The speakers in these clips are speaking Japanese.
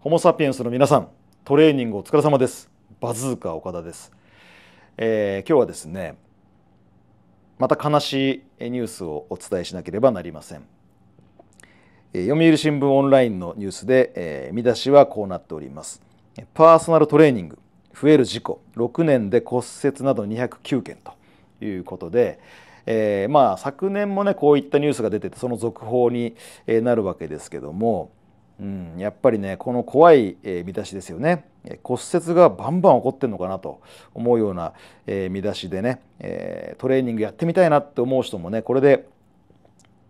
ホモ・サピエンスの皆さんトレーニングお疲れ様ですバズーカ岡田です、えー、今日はですねまた悲しいニュースをお伝えしなければなりません、えー、読売新聞オンラインのニュースで、えー、見出しはこうなっておりますパーソナルトレーニング増える事故6年で骨折など209件ということで、えー、まあ昨年もねこういったニュースが出ててその続報になるわけですけどもうん、やっぱりねこの怖い、え見出しですよね骨折がバンバン起こってんのかなと思うような、え見出しでね、えトレーニングやってみたいなって思う人もねこれで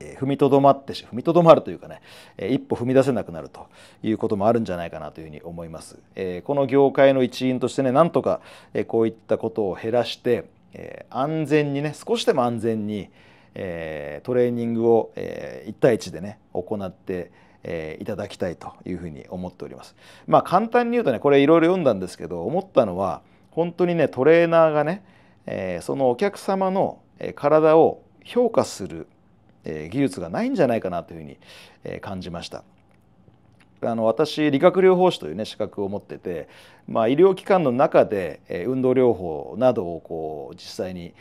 え踏みとどまってし踏みとどまるというかねえ一歩踏み出せなくなるということもあるんじゃないかなというふうに思います。えこの業界の一員としてねなんとかえこういったことを減らしてえ安全にね少しでも安全にえトレーニングをえー、1対1でね行ってえー、いただきたいというふうに思っております。まあ、簡単に言うとねこれいろいろ読んだんですけど思ったのは本当にねトレーナーがね、えー、そのお客様の体を評価する技術がないんじゃないかなというふうに感じました。あの私理学療法士というね資格を持ってて、まあ、医療機関の中で、え運動療法などをこう実際に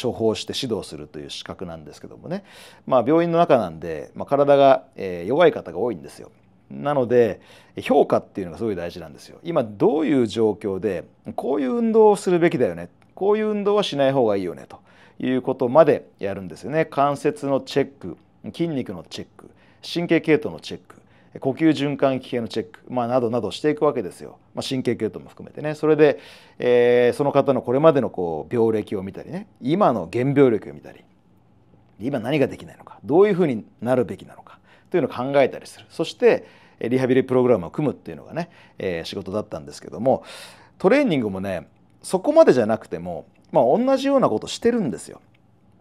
処方して指導するという資格なんですけどもね、まあ、病院の中なんで、まあ、体が、え弱い方が多いんですよ。なので評価っていうのがすごい大事なんですよ。今どういう状況でこういう運動をするべきだよねこういう運動はしない方がいいよねということまでやるんですよね。関節のチェック筋肉のチェック神経系統のチェック呼吸循環器系のチェック、まあ、などなどしていくわけですよ、まあ、神経系統も含めてねそれで、えー、その方のこれまでのこう病歴を見たりね今の原病歴を見たり今何ができないのかどういうふうになるべきなのかというのを考えたりするそしてリハビリプログラムを組むっていうのがね、えー、仕事だったんですけどもトレーニングもねそこまでじゃなくても、まあ、同じようなことしてるんですよ。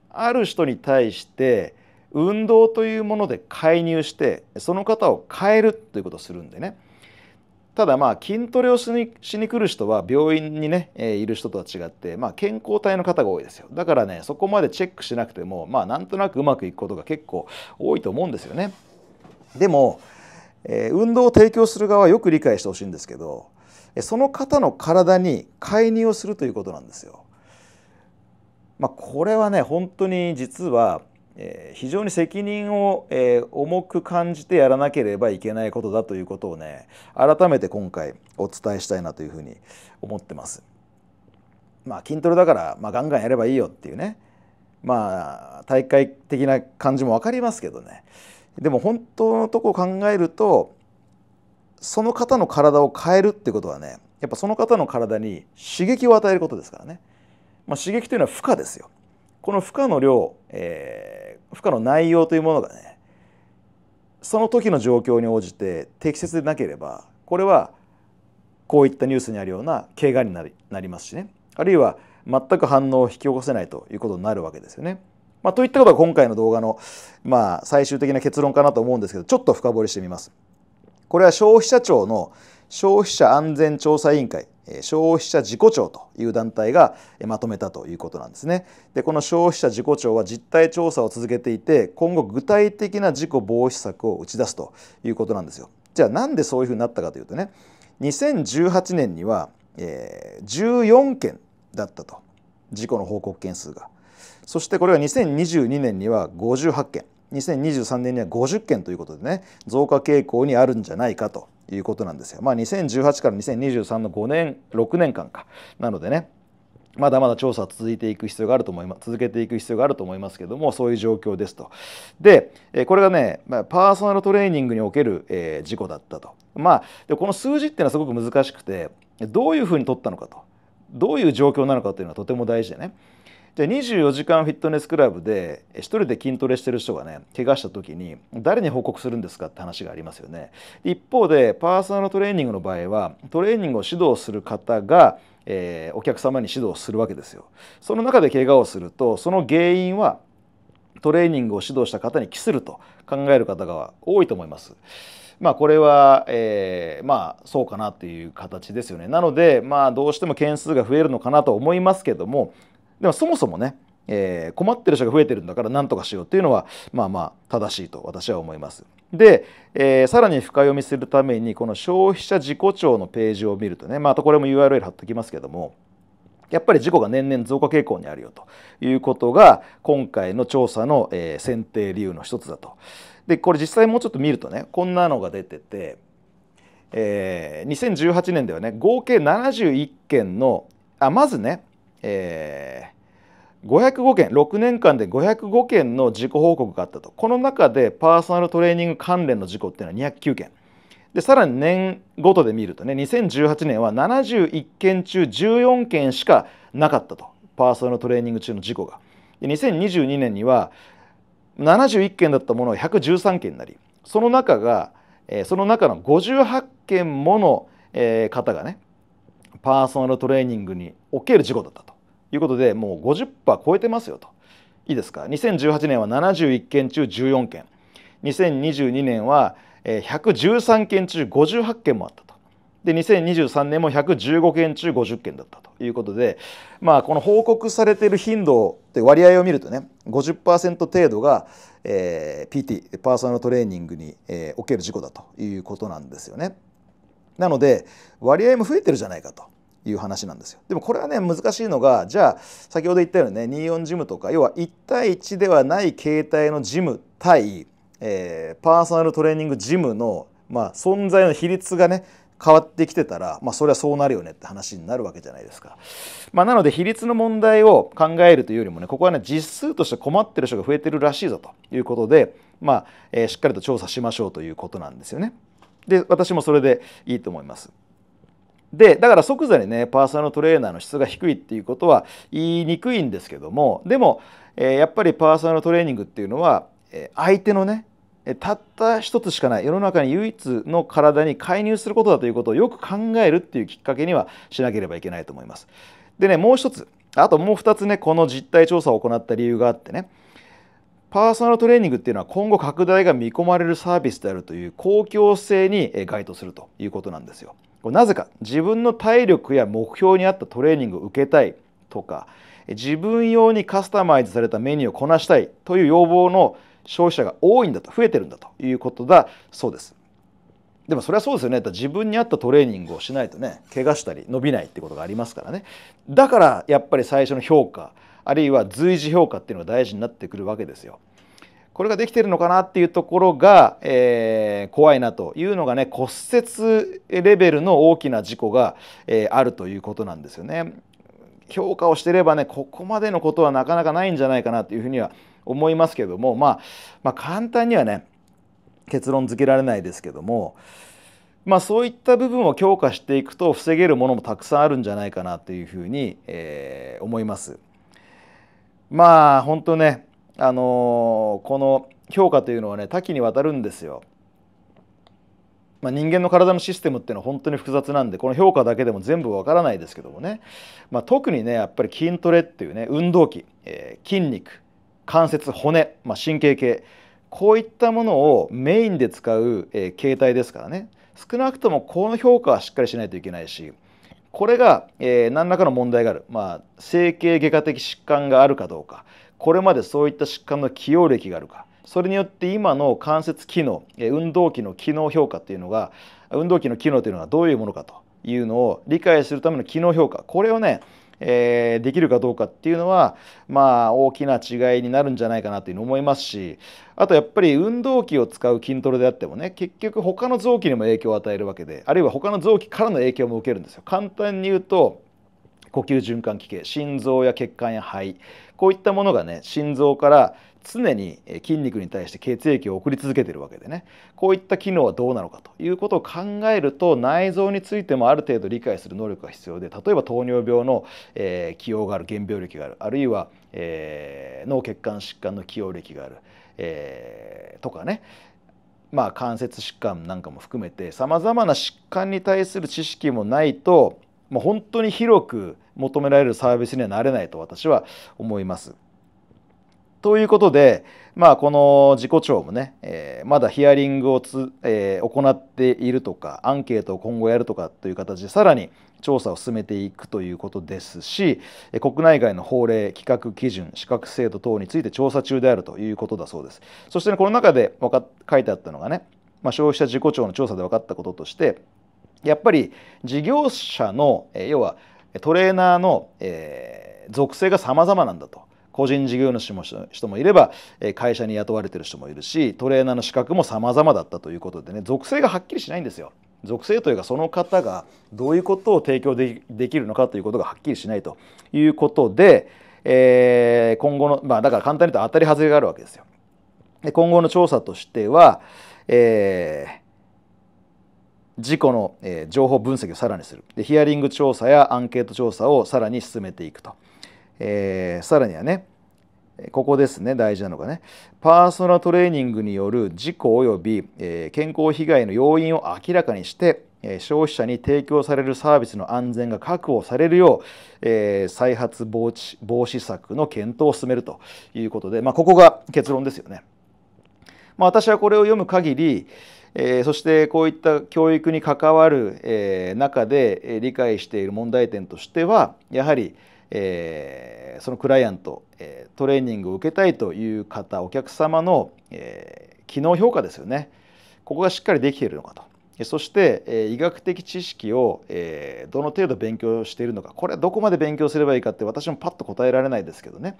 ある人に対して運動というもので介入してその方を変えるということをするんでねただまあ筋トレをしにしに来る人は病院にね、えいる人とは違って、まあ、健康体の方が多いですよだからねそこまでチェックしなくてもまあなんとなくうまくいくことが結構多いと思うんですよねでも、え運動を提供する側はよく理解してほしいんですけどその方の体に介入をするということなんですよまあ、これはね本当に実はえ非常に責任を、えー、重く感じてやらなければいけないことだということをね改めて今回お伝えしたいなというふうに思ってます。まあ、筋トレだから、まあ、ガンガンやればいいよっていうねまあ大会的な感じも分かりますけどねでも本当のとこを考えるとその方の体を変えるってことはねやっぱその方の体に刺激を与えることですからね、まあ、刺激というのは負荷ですよこの負荷の量、えー、負荷の内容というものがねその時の状況に応じて適切でなければこれはこういったニュースにあるような怪我になりなりますしねあるいは全く反応を引き起こせないということになるわけですよね。まあ、といったことが今回の動画の、まあ、最終的な結論かなと思うんですけどちょっと深掘りしてみます。これは消費者庁の消費者安全調査委員会消費者自己庁という団体がまとめたということなんですね。でこの消費者自己調は実態調査を続けていて今後具体的な事故防止策を打ち出すということなんですよ。じゃあなんでそういうふうになったかというとね2018年には、え14件だったと事故の報告件数が。そしてこれが2022年には58件2023年には50件ということでね増加傾向にあるんじゃないかということなんですよ。まあ、2018から2023の5年6年間かなのでねまだまだ調査続いていく必要があると思います続けていく必要があると思いますけどもそういう状況ですと。でこれがねパーソナルトレーニングにおける、事故だったと。まあこの数字っていうのはすごく難しくてどういうふうに取ったのかとどういう状況なのかというのはとても大事でね。で24時間フィットネスクラブで1人で筋トレしてる人がね怪我した時に誰に報告するんですかって話がありますよね一方でパーソナルトレーニングの場合はトレーニングを指導する方が、えー、お客様に指導するわけですよその中で怪我をするとその原因はトレーニングを指導した方に帰すると考える方が多いと思います。まあ、これは、えー、まあそうかなという形ですよね。なので、まあ、どうしても件数が増えるのかなと思いますけどもでもそもそもね、えー、困ってる人が増えてるんだから何とかしようっていうのはまあまあ正しいと私は思います。で、えー、さらに深読みするためにこの消費者自己調のページを見るとね、まあ、あとこれも URL 貼っときますけどもやっぱり事故が年々増加傾向にあるよということが今回の調査の、えー、選定理由の一つだと。でこれ実際もうちょっと見るとねこんなのが出てて、えー、2018年ではね合計71件のあまずねえー、505件6年間で505件の事故報告があったとこの中でパーソナルトレーニング関連の事故っていうのは209件でさらに年ごとで見るとね2018年は71件中14件しかなかったとパーソナルトレーニング中の事故がで2022年には71件だったものが113件になりその中が、えー、その中の58件もの、えー、方がねパーソナルトレーニングにおける事故だったということでもう50%超えてますよといいですか2018年は71件中14件2022年は113件中58件もあったとで2023年も115件中50件だったということで、まあ、この報告されている頻度って割合を見るとね50%程度が、えー、PT パーソナルトレーニングに、えー、おける事故だということなんですよね。なので割合も増えてるじゃないかという話なんですよでもこれはね難しいのがじゃあ先ほど言ったようにね24ジムとか要は1対1ではない携帯のジム対、えー、パーソナルトレーニングジムの、まあ、存在の比率がね変わってきてたら、まあ、それはそうなるよねって話になるわけじゃないですか。まあ、なので比率の問題を考えるというよりもねここはね実数として困ってる人が増えてるらしいぞということで、まあえー、しっかりと調査しましょうということなんですよね。で私もそれでいいと思います。でだから即座にねパーソナルトレーナーの質が低いっていうことは言いにくいんですけどもでも、えー、やっぱりパーソナルトレーニングっていうのは、えー、相手のねたった一つしかない世の中に唯一の体に介入することだということをよく考えるっていうきっかけにはしなければいけないと思います。でねもう一つあともう2つねこの実態調査を行った理由があってねパーソナルトレーニングっていうのは今後拡大が見込まれるサービスであるという公共性に該当するということなんですよ。なぜか自分の体力や目標に合ったトレーニングを受けたいとか自分用にカスタマイズされたメニューをこなしたいという要望の消費者が多いんだと増えてるんだということだそうです。でもそれはそうですよね自分に合ったトレーニングをしないとね怪我したり伸びないってことがありますからねだからやっぱり最初の評価あるいは随時評価っていうのが大事になってくるわけですよ。これができてるのかなっていうところが、えー、怖いなというのがね骨折レベルの大きな事故が、えー、あるということなんですよね。評価をしてればねここまでのことはなかなかないんじゃないかなというふうには思いますけども、まあ、まあ簡単にはね結論付けられないですけども、まあ、そういった部分を強化していくと防げるものもたくさんあるんじゃないかなというふうに、えー、思います。まあ本当ねあのこの評価というのはね多岐にわたるんですよ。まあ、人間の体のシステムっていうのは本当に複雑なんでこの評価だけでも全部わからないですけどもね、まあ、特にねやっぱり筋トレっていうね運動器、えー、筋肉関節骨、まあ、神経系こういったものをメインで使う、えー、形態ですからね少なくともこの評価はしっかりしないといけないしこれが、えー、何らかの問題がある、まあ、整形外科的疾患があるかどうかこれまでそういった疾患の起用歴があるかそれによって今の関節機能運動器の機能評価というのが運動器の機能というのはどういうものかというのを理解するための機能評価これをねえー、できるかどうかっていうのはまあ大きな違いになるんじゃないかなというふうに思いますしあとやっぱり運動器を使う筋トレであってもね結局他の臓器にも影響を与えるわけであるいは他の臓器からの影響も受けるんですよ。簡単に言うと呼吸循環器系心臓や血管や肺こういったものがね心臓から常に筋肉に対して血液を送り続けてるわけでねこういった機能はどうなのかということを考えると内臓についてもある程度理解する能力が必要で例えば糖尿病の、えー、起用がある原病歴があるあるいは、えー、脳血管疾患の起用歴がある、えー、とかねまあ、関節疾患なんかも含めてさまざまな疾患に対する知識もないとまあ、本当に広く求められるサービスにはなれないと私は思います。ということで、まあ、この事故調もね、えー、まだヒアリングをつ、えー、行っているとかアンケートを今後やるとかという形でさらに調査を進めていくということですし国内外の法令規格基準資格制度等について調査中であるということだそうですそして、ね、この中で書いてあったのがね、まあ、消費者事故調の調査で分かったこととしてやっぱり事業者の要はトレーナーの属性が様々なんだと。個人事業主の人もいれば会社に雇われてる人もいるしトレーナーの資格も様々だったということでね属性がはっきりしないんですよ。属性というかその方がどういうことを提供できるのかということがはっきりしないということで、えー、今後のまあだから簡単に言うと当たり外れがあるわけですよ。で今後の調査としては、えー事故の、え情報分析をさらにするでヒアリング調査やアンケート調査をさらに進めていくと、えー、さらにはねここですね大事なのがねパーソナルトレーニングによる事故及び、え健康被害の要因を明らかにして消費者に提供されるサービスの安全が確保されるよう、えー、再発防止防止策の検討を進めるということで、まあ、ここが結論ですよね。まあ、私はこれを読む限り、えー、そしてこういった教育に関わる、えー、中で理解している問題点としてはやはり、えー、そのクライアント、えトレーニングを受けたいという方お客様の、え機能評価ですよねここがしっかりできているのかとそして、え医学的知識を、えどの程度勉強しているのかこれはどこまで勉強すればいいかって私もパッと答えられないですけどね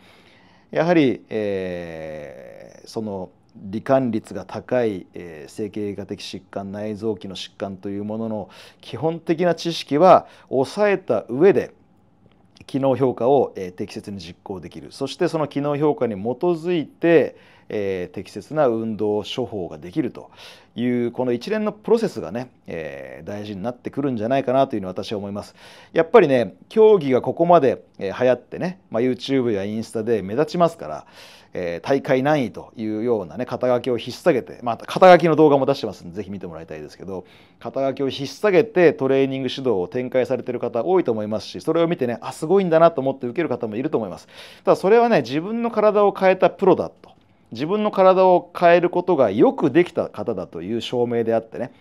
やはり、えその罹患率が高い、えー、整形外科的疾患内臓器の疾患というものの基本的な知識は抑えた上で機能評価を、えー、適切に実行できるそしてその機能評価に基づいて、えー、適切な運動処方ができるというこの一連のプロセスがね、えー、大事になってくるんじゃないかなというのに私は思います。やっぱりね競技がここまで流行ってね、まあ、YouTube やインスタで目立ちますから、えー、大会何位というようなね肩書きを引っ提げて、まあ、肩書きの動画も出してますんでぜひ見てもらいたいですけど肩書きを引っ提げてトレーニング指導を展開されてる方多いと思いますしそれを見てねあすごいんだなと思って受ける方もいると思います。ただそれはね自分の体を変えたプロだと自分の体を変えることがよくできた方だという証明であってね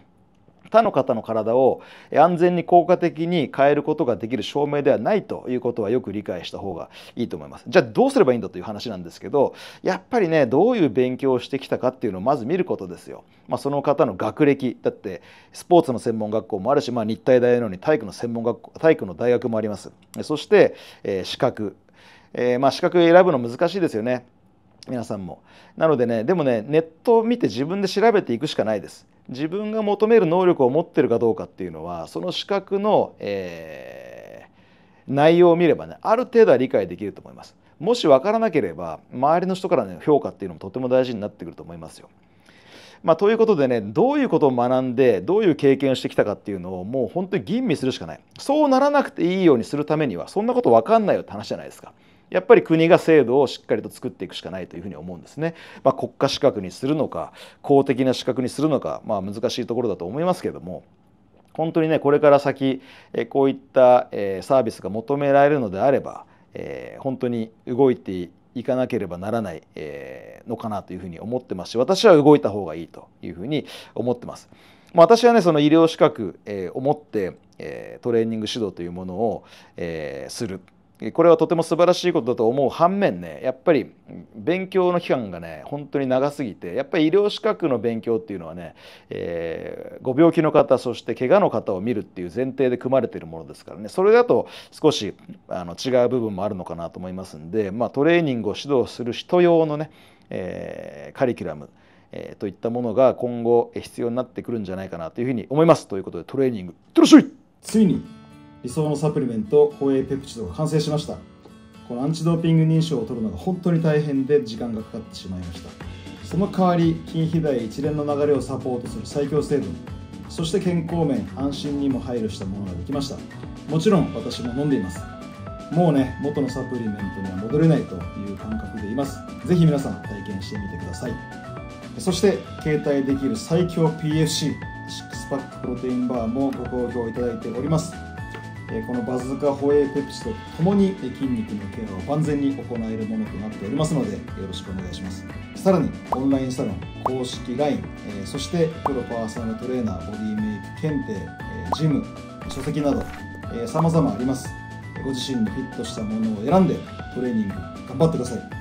他の方の体を安全に効果的に変えることができる証明ではないということはよく理解した方がいいと思います。じゃあどうすればいいんだという話なんですけどやっぱりねどういう勉強をしてきたかっていうのをまず見ることですよ。まあ、その方の学歴だってスポーツの専門学校もあるし、まあ、日体大のように体育の専門学校体育の大学もあります。そして、えー、資格、えー、まあ、資格選ぶの難しいですよね。皆さんもなのでねでもねネットを見て自分で調べていくしかないです自分が求める能力を持ってるかどうかっていうのはその資格の、えー、内容を見ればねある程度は理解できると思いますもし分からなければ周りの人からの評価っていうのもとても大事になってくると思いますよ。まあ、ということでねどういうことを学んでどういう経験をしてきたかっていうのをもう本当に吟味するしかないそうならなくていいようにするためにはそんなこと分かんないよって話じゃないですか。やっぱり国が制度をしっかりと作っていくしかないというふうに思うんですね。まあ、国家資格にするのか公的な資格にするのか、まあ、難しいところだと思いますけれども。本当にねこれから先こういったサービスが求められるのであれば本当に動いていかなければならないのかなというふうに思ってますし私は動いた方がいいというふうに思ってます。私はねその医療資格を持ってトレーニング指導というものをするこれはとても素晴らしいことだと思う反面ねやっぱり勉強の期間がね本当に長すぎてやっぱり医療資格の勉強っていうのはね、えー、ご病気の方そして怪我の方を見るっていう前提で組まれているものですからねそれだと少しあの違う部分もあるのかなと思いますんで、まあ、トレーニングを指導する人用のね、えー、カリキュラムえー、といったものが今後必要になってくるんじゃないかなというふうに思いますということでトレーニングいってらっしゃいついに理想のサプリメント放映ペプチドが完成しましたこのアンチドーピング認証を取るのが本当に大変で時間がかかってしまいましたその代わり筋肥大一連の流れをサポートする最強成分そして健康面安心にも配慮したものができましたもちろん私も飲んでいますもうね元のサプリメントには戻れないという感覚でいます是非皆さん体験してみてくださいそして携帯できる最強 PFC 6パックプロテインバーもご好評いただいておりますこのバズーカホエイペプチとともに筋肉のケアを万全に行えるものとなっておりますのでよろしくお願いしますさらにオンラインサロン公式 LINE そしてプロパーソナルトレーナーボディメイク検定ジム書籍など様々ありますご自身にフィットしたものを選んでトレーニング頑張ってください